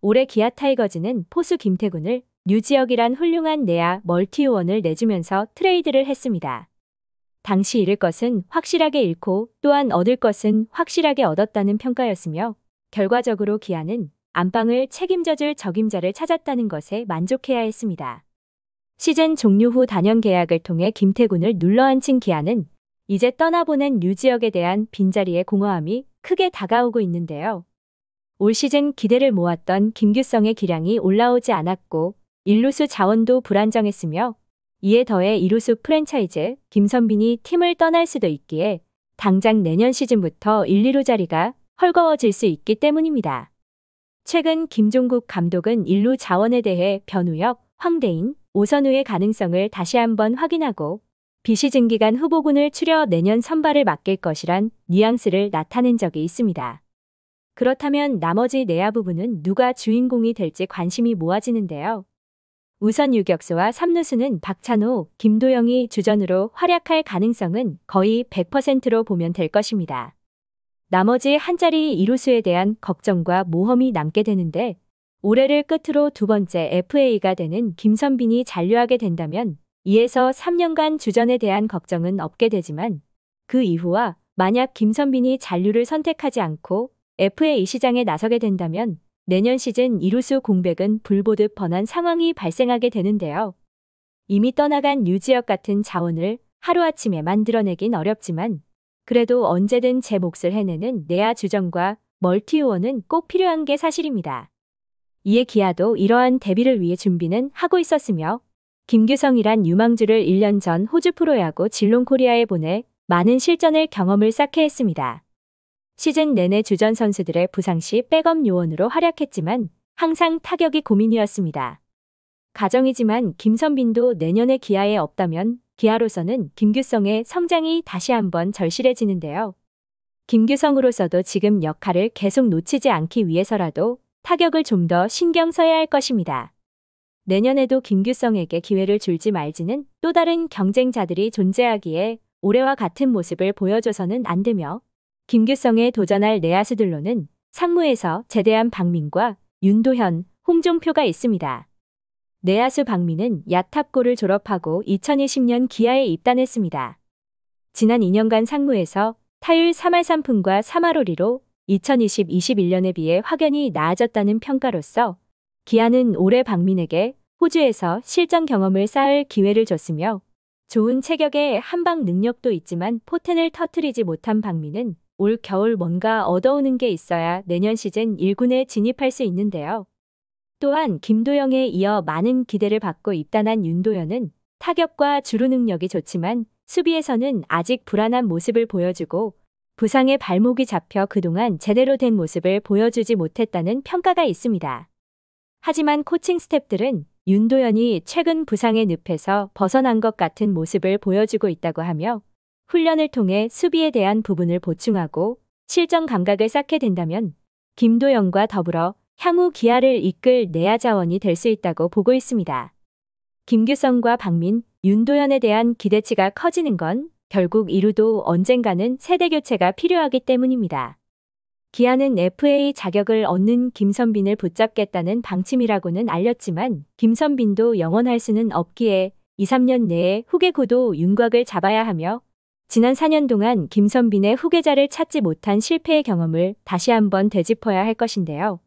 올해 기아 타이거즈는 포수 김태군을 뉴지역이란 훌륭한 내야 멀티요원을 내주면서 트레이드를 했습니다. 당시 잃을 것은 확실하게 잃고 또한 얻을 것은 확실하게 얻었다는 평가였으며 결과적으로 기아는 안방을 책임져줄 적임자를 찾았다는 것에 만족해야 했습니다. 시즌 종료 후 단연 계약을 통해 김태군을 눌러앉힌 기아는 이제 떠나보낸 뉴지역에 대한 빈자리의 공허함이 크게 다가오고 있는데요. 올 시즌 기대를 모았던 김규성의 기량이 올라오지 않았고 1루수 자원도 불안정했으며 이에 더해 1루수 프랜차이즈 김선빈이 팀을 떠날 수도 있기에 당장 내년 시즌부터 1, 2루 자리가 헐거워질 수 있기 때문입니다. 최근 김종국 감독은 1루 자원에 대해 변우혁, 황대인, 오선우의 가능성을 다시 한번 확인하고 비시즌 기간 후보군을 추려 내년 선발을 맡길 것이란 뉘앙스를 나타낸 적이 있습니다. 그렇다면 나머지 내야 부분은 누가 주인공이 될지 관심이 모아지는데요. 우선 유격수와 3루수는 박찬호, 김도영이 주전으로 활약할 가능성은 거의 100%로 보면 될 것입니다. 나머지 한자리 2루수에 대한 걱정과 모험이 남게 되는데 올해를 끝으로 두 번째 FA가 되는 김선빈이 잔류하게 된다면 이에서 3년간 주전에 대한 걱정은 없게 되지만 그 이후와 만약 김선빈이 잔류를 선택하지 않고 FA 시장에 나서게 된다면 내년 시즌 이루수 공백은 불보듯 번한 상황이 발생하게 되는데요. 이미 떠나간 유지혁 같은 자원을 하루아침에 만들어내긴 어렵지만 그래도 언제든 제 몫을 해내는 내야 주전과 멀티우원은 꼭 필요한 게 사실입니다. 이에 기아도 이러한 대비를 위해 준비는 하고 있었으며 김규성이란 유망주를 1년 전 호주 프로야구 질롱코리아에 보내 많은 실전을 경험을 쌓게 했습니다. 시즌 내내 주전 선수들의 부상 시 백업 요원으로 활약했지만 항상 타격이 고민이었습니다. 가정이지만 김선빈도 내년에 기아에 없다면 기아로서는 김규성의 성장이 다시 한번 절실해지는데요. 김규성으로서도 지금 역할을 계속 놓치지 않기 위해서라도 타격을 좀 더 신경 써야 할 것입니다. 내년에도 김규성에게 기회를 줄지 말지는 또 다른 경쟁자들이 존재하기에 올해와 같은 모습을 보여줘서는 안 되며 김규성에 도전할 내야수들로는 상무에서 제대한 박민과 윤도현, 홍종표가 있습니다. 내야수 박민은 야탑고를 졸업하고 2020년 기아에 입단했습니다. 지난 2년간 상무에서 타율 3할 3푼과 3할 5리로 2020-21년에 비해 확연히 나아졌다는 평가로서 기아는 올해 박민에게 호주에서 실전 경험을 쌓을 기회를 줬으며 좋은 체격에 한방 능력도 있지만 포텐을 터트리지 못한 박민은 올 겨울 뭔가 얻어오는 게 있어야 내년 시즌 1군에 진입할 수 있는데요. 또한 김도영에 이어 많은 기대를 받고 입단한 윤도현은 타격과 주루 능력이 좋지만 수비에서는 아직 불안한 모습을 보여주고 부상의 발목이 잡혀 그동안 제대로 된 모습을 보여주지 못했다는 평가가 있습니다. 하지만 코칭 스탭들은 윤도현이 최근 부상의 늪에서 벗어난 것 같은 모습을 보여주고 있다고 하며 훈련을 통해 수비에 대한 부분을 보충하고 실전 감각을 쌓게 된다면 김도영과 더불어 향후 기아를 이끌 내야 자원이 될 수 있다고 보고 있습니다. 김규성과 박민, 윤도현에 대한 기대치가 커지는 건 결국 이루도 언젠가는 세대 교체가 필요하기 때문입니다. 기아는 FA 자격을 얻는 김선빈을 붙잡겠다는 방침이라고는 알렸지만 김선빈도 영원할 수는 없기에 2, 3년 내에 후계고도 윤곽을 잡아야 하며 지난 4년 동안 김선빈의 후계자를 찾지 못한 실패의 경험을 다시 한번 되짚어야 할 것인데요.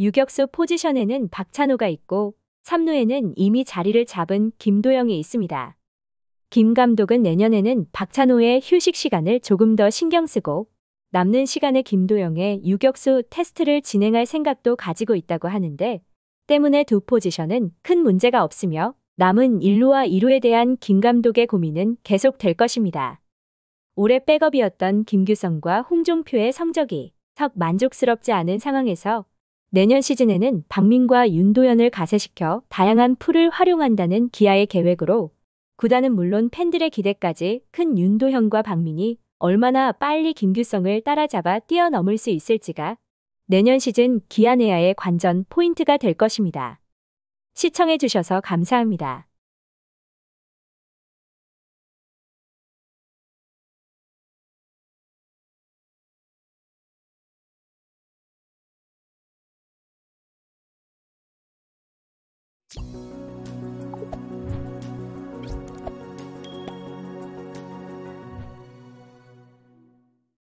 유격수 포지션에는 박찬호가 있고 3루에는 이미 자리를 잡은 김도영이 있습니다. 김 감독은 내년에는 박찬호의 휴식 시간을 조금 더 신경 쓰고 남는 시간에 김도영의 유격수 테스트를 진행할 생각도 가지고 있다고 하는데 때문에 두 포지션은 큰 문제가 없으며 남은 1루와 2루에 대한 김 감독의 고민은 계속될 것입니다. 올해 백업이었던 김규성과 홍종표의 성적이 턱 만족스럽지 않은 상황에서 내년 시즌에는 박민과 윤도현을 가세시켜 다양한 풀을 활용한다는 기아의 계획으로 구단은 물론 팬들의 기대까지 큰 윤도현과 박민이 얼마나 빨리 김규성을 따라잡아 뛰어넘을 수 있을지가 내년 시즌 기아 내야의 관전 포인트가 될 것입니다. 시청해주셔서 감사합니다. you